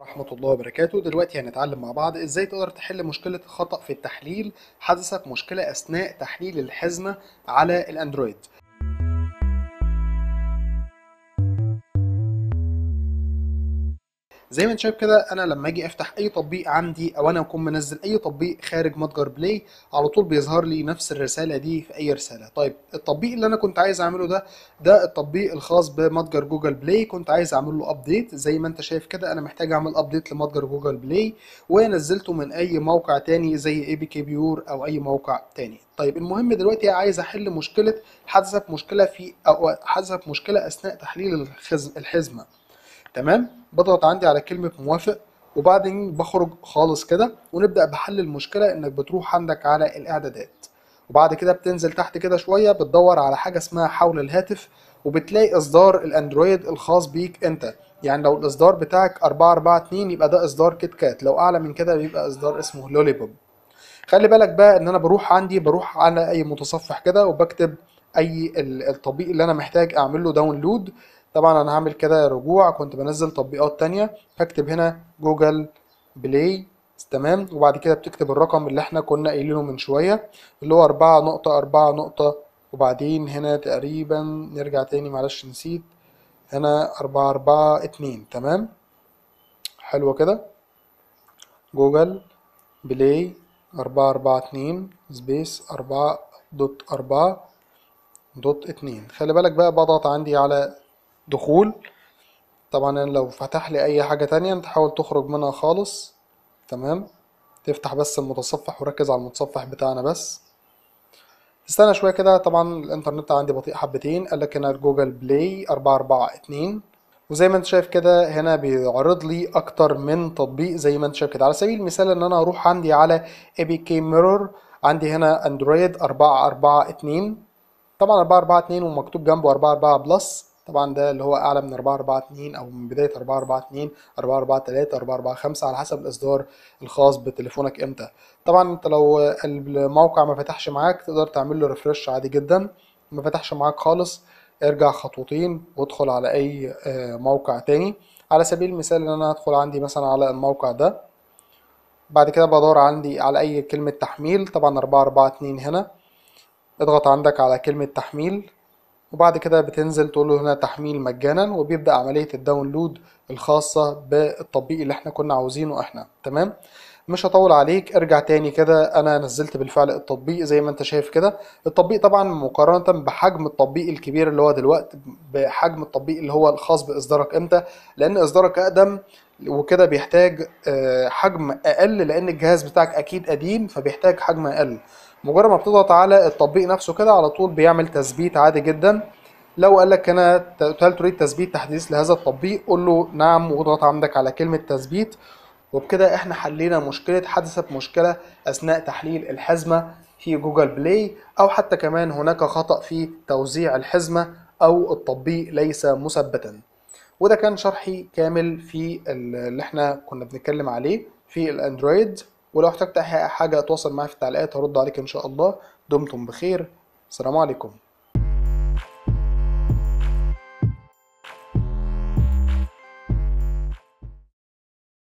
ورحمة الله وبركاته دلوقتي هنتعلم مع بعض ازاي تقدر تحل مشكلة خطأ في التحليل حدثت مشكلة اثناء تحليل الحزمة على الاندرويد زي ما انت شايف كده انا لما اجي افتح اي تطبيق عندي او انا اكون منزل اي تطبيق خارج متجر بلاي على طول بيظهر لي نفس الرساله دي في اي رساله طيب التطبيق اللي انا كنت عايز اعمله ده ده التطبيق الخاص بمتجر جوجل بلاي كنت عايز اعمل له ابديت زي ما انت شايف كده انا محتاج اعمل ابديت لمتجر جوجل بلاي ونزلته من اي موقع تاني زي اي بي كي بيور او اي موقع تاني طيب المهم دلوقتي عايز احل مشكله حذف مشكله في او حذف مشكله اثناء تحليل الحزمه تمام بضغط عندي على كلمه موافق وبعدين بخرج خالص كده ونبدا بحل المشكله انك بتروح عندك على الاعدادات وبعد كده بتنزل تحت كده شويه بتدور على حاجه اسمها حول الهاتف وبتلاقي اصدار الاندرويد الخاص بيك انت يعني لو الاصدار بتاعك 442 يبقى ده اصدار كيت كات لو اعلى من كده بيبقى اصدار اسمه لولي بوب خلي بالك بقى ان انا بروح عندي بروح على اي متصفح كده وبكتب اي التطبيق اللي انا محتاج اعمل له داونلود طبعا انا هعمل كده رجوع كنت بنزل تطبيقات تانية هكتب هنا جوجل بلاي تمام وبعد كده بتكتب الرقم اللي احنا كنا قايلينه من شوية اللي هو أربعة نقطة أربعة نقطة وبعدين هنا تقريبا نرجع تاني معلش نسيت هنا أربعة أربعة اتنين تمام حلوة كده جوجل بلاي أربعة أربعة اتنين سبيس أربعة دوت أربعة دوت اتنين خلي بالك بقى بضغط عندي على دخول طبعا أنا يعني لو فتح لي اي حاجة تانية انت حاول تخرج منها خالص تمام تفتح بس المتصفح وركز على المتصفح بتاعنا بس استنى شوية كده طبعا الانترنت عندي بطيء حبتين قال لك هنا جوجل بلاي 442 وزي ما انت شايف كده هنا بيعرض لي اكتر من تطبيق زي ما انت شايف كده على سبيل المثال ان انا اروح عندي على اي بي كي ميرور عندي هنا اندرويد 442 طبعا 442 ومكتوب جنبه 44 بلس طبعا ده اللي هو اعلى من 2 او من بدايه 4 4 5 على حسب الاصدار الخاص بتليفونك امتى طبعا انت لو الموقع ما فتحش معاك تقدر تعمل له ريفرش عادي جدا ما فتحش معاك خالص ارجع خطوتين وادخل على اي آه، موقع تاني على سبيل المثال ان انا ادخل عندي مثلا على الموقع ده بعد كده بدور عندي على اي كلمة تحميل طبعا 442 هنا اضغط عندك على كلمة تحميل وبعد كده بتنزل تقول له هنا تحميل مجانا وبيبدأ عملية الداونلود الخاصة بالتطبيق اللي احنا كنا عاوزينه احنا تمام مش هطول عليك ارجع تاني كده انا نزلت بالفعل التطبيق زي ما انت شايف كده التطبيق طبعا مقارنة بحجم التطبيق الكبير اللي هو دلوقتي بحجم التطبيق اللي هو الخاص باصدارك امتى لان اصدارك اقدم وكده بيحتاج آه، حجم اقل لان الجهاز بتاعك اكيد قديم فبيحتاج حجم اقل مجرد ما بتضغط على التطبيق نفسه كده على طول بيعمل تثبيت عادي جدا لو قال لك انا هل تريد تثبيت تحديث لهذا التطبيق قول له نعم واضغط عندك على كلمه تثبيت وبكده احنا حلينا مشكله حدثت مشكله اثناء تحليل الحزمه في جوجل بلاي او حتى كمان هناك خطا في توزيع الحزمه او التطبيق ليس مثبتا وده كان شرحي كامل في اللي احنا كنا بنتكلم عليه في الاندرويد ولو احتجت حاجة اتواصل معايا في التعليقات هرد عليك إن شاء الله دمتم بخير السلام عليكم